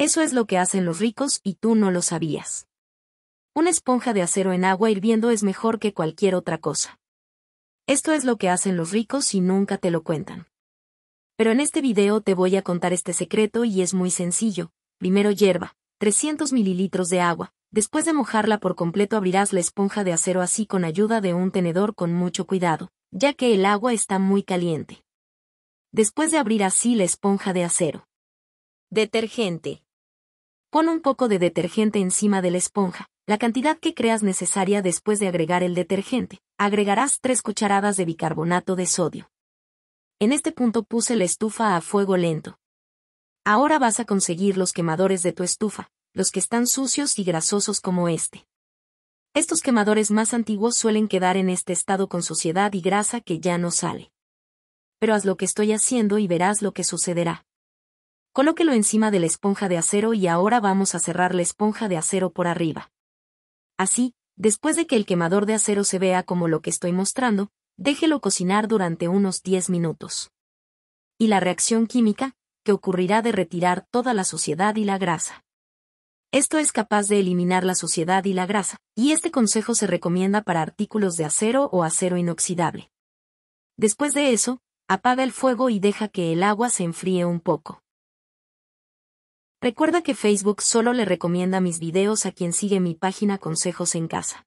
Eso es lo que hacen los ricos y tú no lo sabías. Una esponja de acero en agua hirviendo es mejor que cualquier otra cosa. Esto es lo que hacen los ricos y nunca te lo cuentan. Pero en este video te voy a contar este secreto y es muy sencillo. Primero hierba, 300 mililitros de agua. Después de mojarla por completo abrirás la esponja de acero así con ayuda de un tenedor con mucho cuidado, ya que el agua está muy caliente. Después de abrir así la esponja de acero. Detergente. Pon un poco de detergente encima de la esponja, la cantidad que creas necesaria después de agregar el detergente. Agregarás tres cucharadas de bicarbonato de sodio. En este punto puse la estufa a fuego lento. Ahora vas a conseguir los quemadores de tu estufa, los que están sucios y grasosos como este. Estos quemadores más antiguos suelen quedar en este estado con suciedad y grasa que ya no sale. Pero haz lo que estoy haciendo y verás lo que sucederá lo encima de la esponja de acero y ahora vamos a cerrar la esponja de acero por arriba. Así, después de que el quemador de acero se vea como lo que estoy mostrando, déjelo cocinar durante unos 10 minutos. Y la reacción química, que ocurrirá de retirar toda la suciedad y la grasa. Esto es capaz de eliminar la suciedad y la grasa, y este consejo se recomienda para artículos de acero o acero inoxidable. Después de eso, apaga el fuego y deja que el agua se enfríe un poco. Recuerda que Facebook solo le recomienda mis videos a quien sigue mi página Consejos en Casa.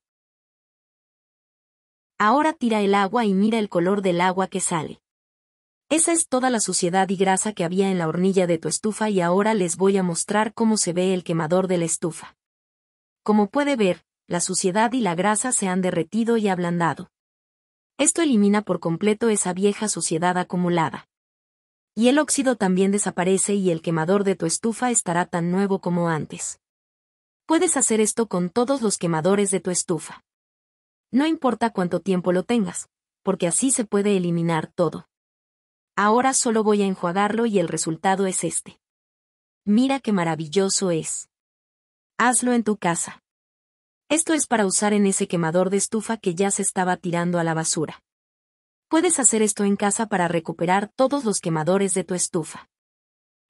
Ahora tira el agua y mira el color del agua que sale. Esa es toda la suciedad y grasa que había en la hornilla de tu estufa y ahora les voy a mostrar cómo se ve el quemador de la estufa. Como puede ver, la suciedad y la grasa se han derretido y ablandado. Esto elimina por completo esa vieja suciedad acumulada. Y el óxido también desaparece y el quemador de tu estufa estará tan nuevo como antes. Puedes hacer esto con todos los quemadores de tu estufa. No importa cuánto tiempo lo tengas, porque así se puede eliminar todo. Ahora solo voy a enjuagarlo y el resultado es este. Mira qué maravilloso es. Hazlo en tu casa. Esto es para usar en ese quemador de estufa que ya se estaba tirando a la basura. Puedes hacer esto en casa para recuperar todos los quemadores de tu estufa.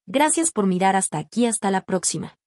Gracias por mirar hasta aquí, hasta la próxima.